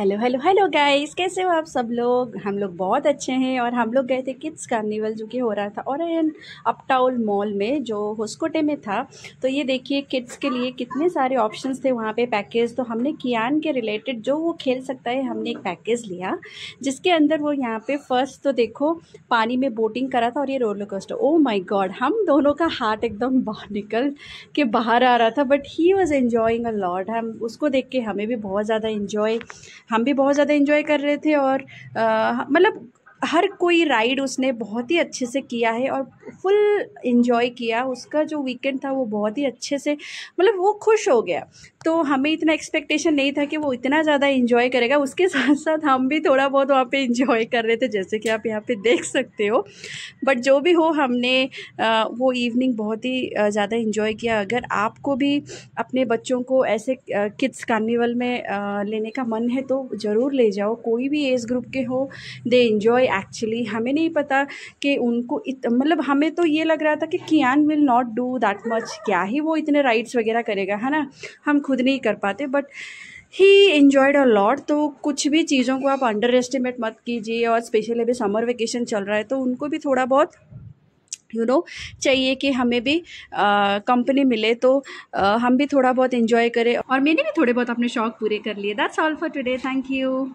hello hello hello guys कैसे हो आप सब लोग हम लोग बहुत अच्छे हैं और हम लोग गए थे किड्स कार्निवल जो कि हो रहा था और एन अपटाउल मॉल में जो होस्कोटे में था तो ये देखिए किड्स के लिए कितने सारे ऑप्शंस थे वहाँ पे पैकेज तो हमने कियान के रिलेटेड जो वो खेल सकता है हमने एक पैकेज लिया जिसके अंदर वो यहाँ पे फर्स्ट तो देखो पानी में बोटिंग करा था और ये रोलो कोस्टर ओ माई गॉड हम दोनों का हार्ट एकदम बाहर निकल के बाहर आ रहा था but he was enjoying a lot हम उसको देख के हमें भी बहुत ज़्यादा इन्जॉय हम भी बहुत ज़्यादा इन्जॉय कर रहे थे और मतलब हर कोई राइड उसने बहुत ही अच्छे से किया है और फुल इन्जॉय किया उसका जो वीकेंड था वो बहुत ही अच्छे से मतलब वो खुश हो गया तो हमें इतना एक्सपेक्टेशन नहीं था कि वो इतना ज़्यादा इन्जॉय करेगा उसके साथ साथ हम भी थोड़ा बहुत वहाँ पे इन्जॉय कर रहे थे जैसे कि आप यहाँ पे देख सकते हो बट जो भी हो हमने वो इवनिंग बहुत ही ज़्यादा इन्जॉय किया अगर आपको भी अपने बच्चों को ऐसे किड्स कार्निवल में लेने का मन है तो ज़रूर ले जाओ कोई भी एज ग्रुप के हो दे इन्जॉय एक्चुअली हमें नहीं पता कि उनको मतलब हमें हमें तो ये लग रहा था कि Kiyan will not do that much क्या ही वो इतने राइड्स वगैरह करेगा है ना हम खुद नहीं कर पाते but he enjoyed a lot तो कुछ भी चीज़ों को आप अंडर एस्टिमेट मत कीजिए और स्पेशली अभी समर वेकेशन चल रहा है तो उनको भी थोड़ा बहुत यू you नो know, चाहिए कि हमें भी कंपनी मिले तो आ, हम भी थोड़ा बहुत इन्जॉय करें और मैंने भी थोड़े बहुत अपने शौक पूरे कर लिए that's all for today thank you